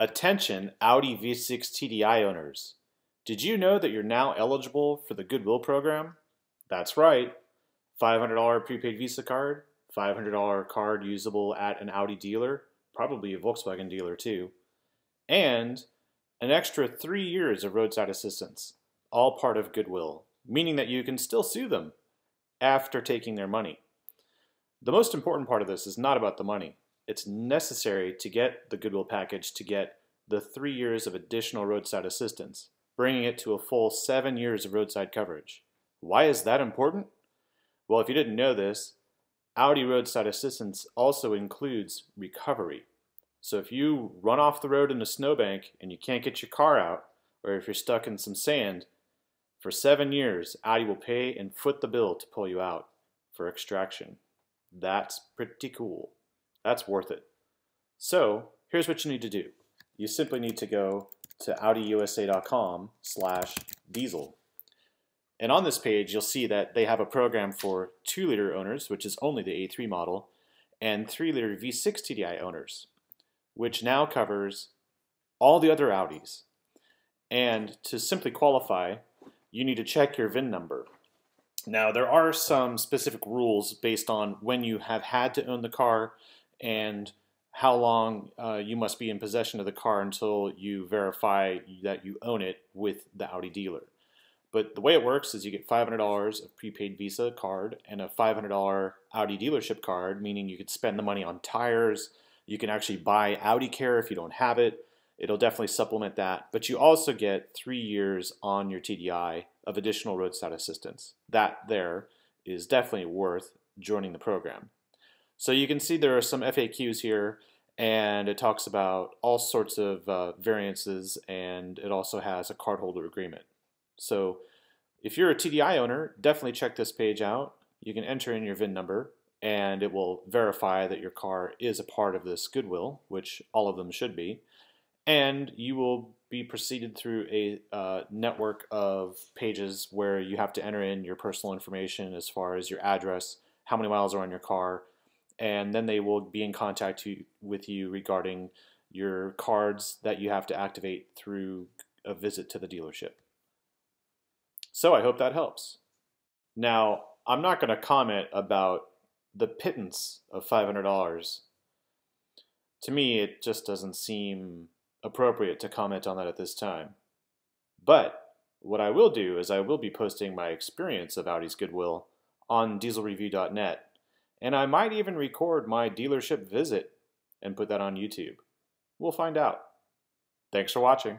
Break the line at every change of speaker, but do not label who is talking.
Attention Audi V6 TDI owners. Did you know that you're now eligible for the Goodwill program? That's right. $500 prepaid Visa card, $500 card usable at an Audi dealer, probably a Volkswagen dealer too, and an extra three years of roadside assistance, all part of Goodwill, meaning that you can still sue them after taking their money. The most important part of this is not about the money it's necessary to get the Goodwill package to get the three years of additional roadside assistance, bringing it to a full seven years of roadside coverage. Why is that important? Well, if you didn't know this, Audi roadside assistance also includes recovery. So if you run off the road in a snowbank and you can't get your car out, or if you're stuck in some sand, for seven years, Audi will pay and foot the bill to pull you out for extraction. That's pretty cool. That's worth it. So here's what you need to do. You simply need to go to audiusa.com slash diesel. And on this page, you'll see that they have a program for 2-liter owners, which is only the A3 model, and 3-liter V6 TDI owners, which now covers all the other Audis. And to simply qualify, you need to check your VIN number. Now, there are some specific rules based on when you have had to own the car and how long uh, you must be in possession of the car until you verify that you own it with the Audi dealer. But the way it works is you get $500 of prepaid Visa card and a $500 Audi dealership card, meaning you could spend the money on tires. You can actually buy Audi Care if you don't have it. It'll definitely supplement that. But you also get three years on your TDI of additional roadside assistance. That there is definitely worth joining the program. So you can see there are some FAQs here and it talks about all sorts of uh, variances and it also has a cardholder agreement. So if you're a TDI owner, definitely check this page out. You can enter in your VIN number and it will verify that your car is a part of this Goodwill, which all of them should be, and you will be proceeded through a uh, network of pages where you have to enter in your personal information as far as your address, how many miles are on your car, and then they will be in contact to, with you regarding your cards that you have to activate through a visit to the dealership. So I hope that helps. Now, I'm not going to comment about the pittance of $500. To me, it just doesn't seem appropriate to comment on that at this time. But what I will do is I will be posting my experience of Audi's Goodwill on dieselreview.net and I might even record my dealership visit and put that on YouTube. We'll find out. Thanks for watching.